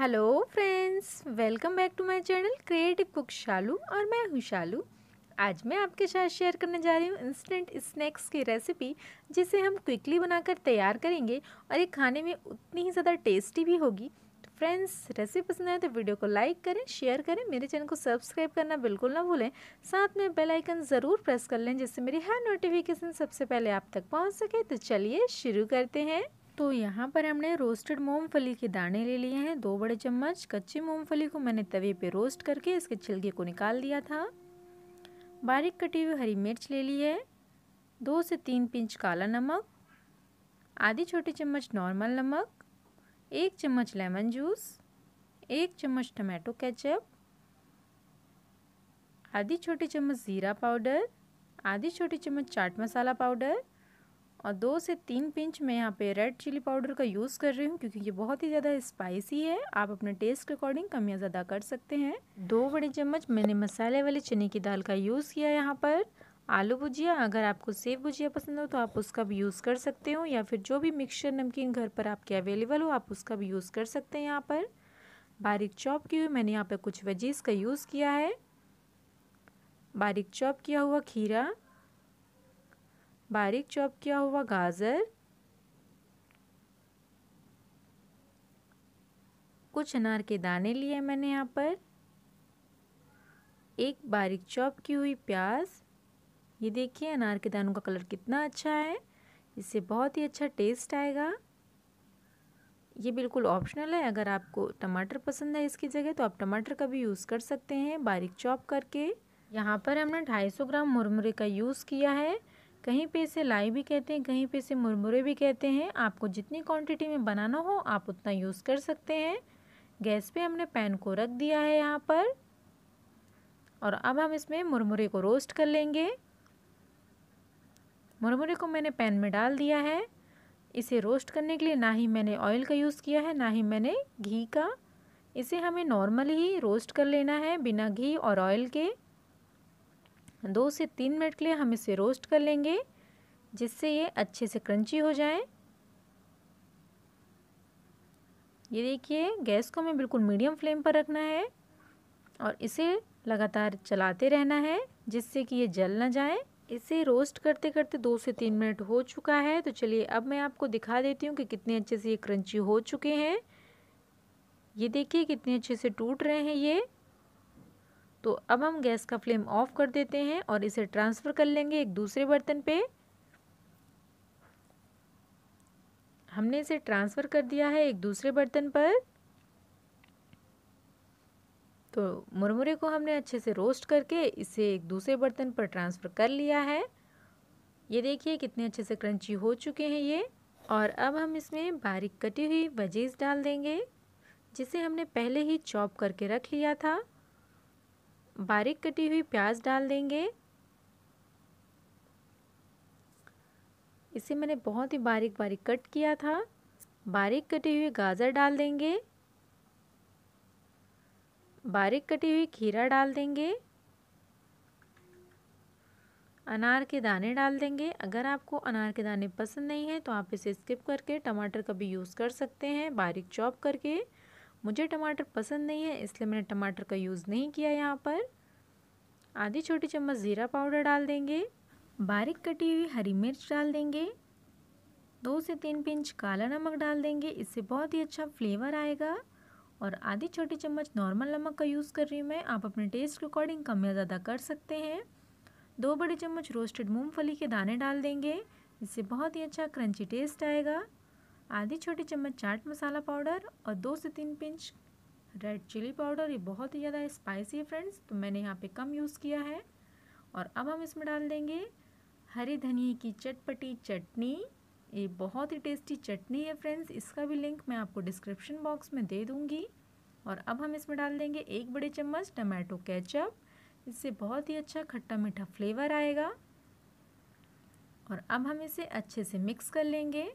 hello friends welcome back to my channel creative cook Shalu और मैं हूँ शालू आज मैं आपके साथ शेयर करने जा रही हूँ इंस्टेंट स्नैक्स की रेसिपी जिसे हम क्विकली बनाकर तैयार करेंगे और ये खाने में उतनी ही ज़्यादा टेस्टी भी होगी तो फ्रेंड्स रेसिपी पसंद आए तो वीडियो को लाइक करें शेयर करें मेरे चैनल को सब्सक्राइब करना बिल्कुल ना भूलें साथ में बेल आइकन ज़रूर प्रेस कर लें जिससे मेरी हर नोटिफिकेशन सबसे पहले आप तक पहुँच सके तो चलिए शुरू करते हैं तो यहाँ पर हमने रोस्टेड मूंगफली के दाने ले लिए हैं दो बड़े चम्मच कच्ची मूंगफली को मैंने तवे पे रोस्ट करके इसके छिलके को निकाल दिया था बारीक कटी हुई हरी मिर्च ले ली है दो से तीन पिंच काला नमक आधी छोटी चम्मच नॉर्मल नमक एक चम्मच लेमन जूस एक चम्मच टमाटो केचप आधी छोटी चम्मच ज़ीरा पाउडर आधी छोटी चम्मच चाट मसाला पाउडर और दो से तीन पिंच मैं यहाँ पे रेड चिली पाउडर का यूज़ कर रही हूँ क्योंकि ये बहुत ही ज़्यादा स्पाइसी है आप अपने टेस्ट के अकॉर्डिंग कम या ज़्यादा कर सकते हैं दो बड़े चम्मच मैंने मसाले वाले चने की दाल का यूज़ किया यहाँ पर आलू भुजिया अगर आपको सेव भुजिया पसंद हो तो आप उसका भी यूज़ कर सकते हो या फिर जो भी मिक्सचर नमकीन घर पर आपके अवेलेबल हो आप उसका भी यूज़ कर सकते हैं यहाँ पर बारीक चॉप की हुई मैंने यहाँ पर कुछ वेजीज़ का यूज़ किया है बारीक चॉप किया हुआ खीरा बारीक चॉप किया हुआ गाजर कुछ अनार के दाने लिए मैंने यहाँ पर एक बारीक चॉप की हुई प्याज ये देखिए अनार के दानों का कलर कितना अच्छा है इससे बहुत ही अच्छा टेस्ट आएगा ये बिल्कुल ऑप्शनल है अगर आपको टमाटर पसंद है इसकी जगह तो आप टमाटर का भी यूज़ कर सकते हैं बारीक चॉप करके यहाँ पर हमने 250 ग्राम मुरमुरे का यूज़ किया है कहीं पे इसे लाई भी कहते हैं कहीं पे इसे मुरमुरे भी कहते हैं आपको जितनी क्वांटिटी में बनाना हो आप उतना यूज़ कर सकते हैं गैस पे हमने पैन को रख दिया है यहाँ पर और अब हम इसमें मुरमुरे को रोस्ट कर लेंगे मुरमुरे को मैंने पैन में डाल दिया है इसे रोस्ट करने के लिए ना ही मैंने ऑयल का यूज़ किया है ना ही मैंने घी का इसे हमें नॉर्मल ही रोस्ट कर लेना है बिना घी और ऑयल के दो से तीन मिनट के लिए हम इसे रोस्ट कर लेंगे जिससे ये अच्छे से क्रंची हो जाए ये देखिए गैस को हमें बिल्कुल मीडियम फ्लेम पर रखना है और इसे लगातार चलाते रहना है जिससे कि ये जल ना जाए इसे रोस्ट करते करते दो से तीन मिनट हो चुका है तो चलिए अब मैं आपको दिखा देती हूँ कि कितने अच्छे से ये क्रंची हो चुके हैं ये देखिए कितने अच्छे से टूट रहे हैं ये तो अब हम गैस का फ्लेम ऑफ कर देते हैं और इसे ट्रांसफ़र कर लेंगे एक दूसरे बर्तन पे हमने इसे ट्रांसफ़र कर दिया है एक दूसरे बर्तन पर तो मुरमुरे को हमने अच्छे से रोस्ट करके इसे एक दूसरे बर्तन पर ट्रांसफ़र कर लिया है ये देखिए कितने अच्छे से क्रंची हो चुके हैं ये और अब हम इसमें बारीक कटी हुई वजीज डाल देंगे जिसे हमने पहले ही चॉप करके रख लिया था बारीक कटी हुई प्याज डाल देंगे इसे मैंने बहुत ही बारीक बारीक कट किया था बारीक कटी हुई गाजर डाल देंगे बारीक कटी हुई खीरा डाल देंगे अनार के दाने डाल देंगे अगर आपको अनार के दाने पसंद नहीं है तो आप इसे स्किप करके टमाटर का भी यूज़ कर सकते हैं बारीक चॉप करके मुझे टमाटर पसंद नहीं है इसलिए मैंने टमाटर का यूज़ नहीं किया यहाँ पर आधी छोटी चम्मच ज़ीरा पाउडर डाल देंगे बारीक कटी हुई हरी मिर्च डाल देंगे दो से तीन पिंच काला नमक डाल देंगे इससे बहुत ही अच्छा फ्लेवर आएगा और आधी छोटी चम्मच नॉर्मल नमक का यूज़ कर रही हूँ मैं आप अपने टेस्ट के अकॉर्डिंग कम या ज़्यादा कर सकते हैं दो बड़े चम्मच रोस्टेड मूंगफली के दाने डाल देंगे इससे बहुत ही अच्छा क्रंची टेस्ट आएगा आधी छोटी चम्मच चाट मसाला पाउडर और दो से तीन पिंच रेड चिली पाउडर ये बहुत ही ज़्यादा स्पाइसी है फ्रेंड्स तो मैंने यहाँ पे कम यूज़ किया है और अब हम इसमें डाल देंगे हरी धनिए की चटपटी चटनी ये बहुत ही टेस्टी चटनी है फ्रेंड्स इसका भी लिंक मैं आपको डिस्क्रिप्शन बॉक्स में दे दूँगी और अब हम इसमें डाल देंगे एक बड़े चम्मच टमाटो कैचअप इससे बहुत ही अच्छा खट्टा मीठा फ्लेवर आएगा और अब हम इसे अच्छे से मिक्स कर लेंगे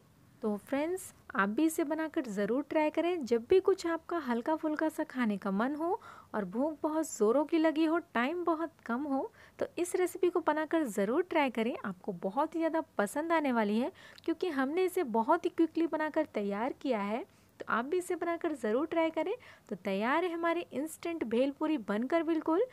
तो फ्रेंड्स आप भी इसे बनाकर ज़रूर ट्राई करें जब भी कुछ आपका हल्का फुल्का सा खाने का मन हो और भूख बहुत ज़ोरों की लगी हो टाइम बहुत कम हो तो इस रेसिपी को बनाकर ज़रूर ट्राई करें आपको बहुत ही ज़्यादा पसंद आने वाली है क्योंकि हमने इसे बहुत ही क्विकली बनाकर तैयार किया है तो आप भी इसे बनाकर ज़रूर ट्राई करें तो तैयार है हमारे इंस्टेंट भेलपूरी बनकर बिल्कुल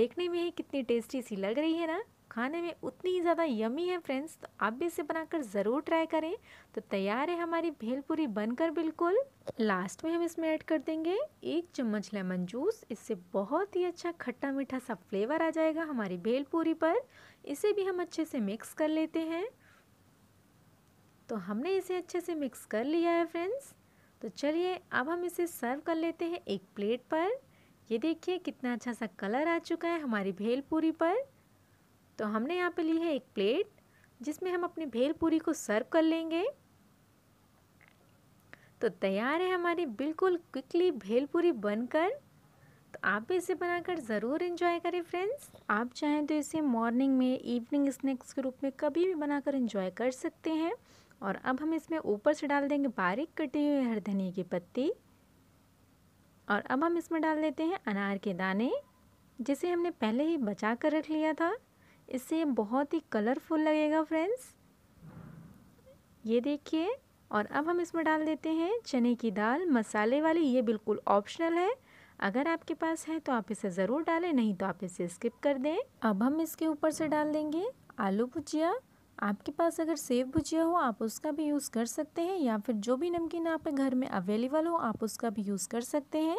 देखने में ही कितनी टेस्टी सी लग रही है ना खाने में उतनी ही ज़्यादा यमी है फ्रेंड्स तो आप भी इसे बनाकर ज़रूर ट्राई करें तो तैयार है हमारी भेलपूरी बनकर बिल्कुल लास्ट में हम इसमें ऐड कर देंगे एक चम्मच लेमन जूस इससे बहुत ही अच्छा खट्टा मीठा सा फ्लेवर आ जाएगा हमारी भेलपूरी पर इसे भी हम अच्छे से मिक्स कर लेते हैं तो हमने इसे अच्छे से मिक्स कर लिया है फ्रेंड्स तो चलिए अब हम इसे सर्व कर लेते हैं एक प्लेट पर ये देखिए कितना अच्छा सा कलर आ चुका है हमारी भेलपूरी पर तो हमने यहाँ पे ली है एक प्लेट जिसमें हम अपनी भेल पूरी को सर्व कर लेंगे तो तैयार है हमारी बिल्कुल क्विकली भेल पूरी बनकर तो आप भी इसे बनाकर ज़रूर एंजॉय करें फ्रेंड्स आप चाहें तो इसे मॉर्निंग में इवनिंग स्नैक्स के रूप में कभी भी बनाकर एंजॉय कर सकते हैं और अब हम इसमें ऊपर से डाल देंगे बारीक कटी हुई हर धनिया की पत्ती और अब हम इसमें डाल देते हैं अनार के दाने जिसे हमने पहले ही बचा कर रख लिया था इससे बहुत ही कलरफुल लगेगा फ्रेंड्स ये देखिए और अब हम इसमें डाल देते हैं चने की दाल मसाले वाली ये बिल्कुल ऑप्शनल है अगर आपके पास है तो आप इसे ज़रूर डालें नहीं तो आप इसे स्किप कर दें अब हम इसके ऊपर से डाल देंगे आलू भुजिया आपके पास अगर सेव भुजिया हो आप उसका भी यूज़ कर सकते हैं या फिर जो भी नमकीन आपके घर में अवेलेबल हो आप उसका भी यूज़ कर सकते हैं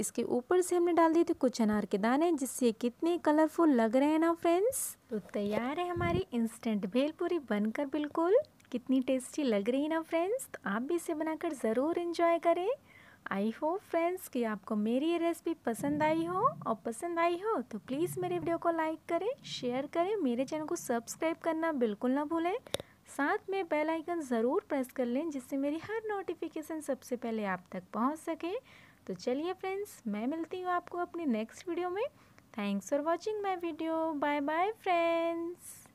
इसके ऊपर से हमने डाल दिए थे कुछ अनार के दाने जिससे कितने कलरफुल लग रहे हैं ना फ्रेंड्स तो तैयार है हमारी इंस्टेंट भेलपूरी बनकर बिल्कुल कितनी टेस्टी लग रही है ना फ्रेंड्स तो आप भी इसे बनाकर ज़रूर इन्जॉय करें आई होप फ्रेंड्स कि आपको मेरी ये रेसिपी पसंद आई हो और पसंद आई हो तो प्लीज़ मेरे वीडियो को लाइक करें शेयर करें मेरे चैनल को सब्सक्राइब करना बिल्कुल ना भूलें साथ में बेल आइकन ज़रूर प्रेस कर लें जिससे मेरी हर नोटिफिकेशन सबसे पहले आप तक पहुंच सके तो चलिए फ्रेंड्स मैं मिलती हूँ आपको अपनी नेक्स्ट वीडियो में thanks for watching my video bye bye friends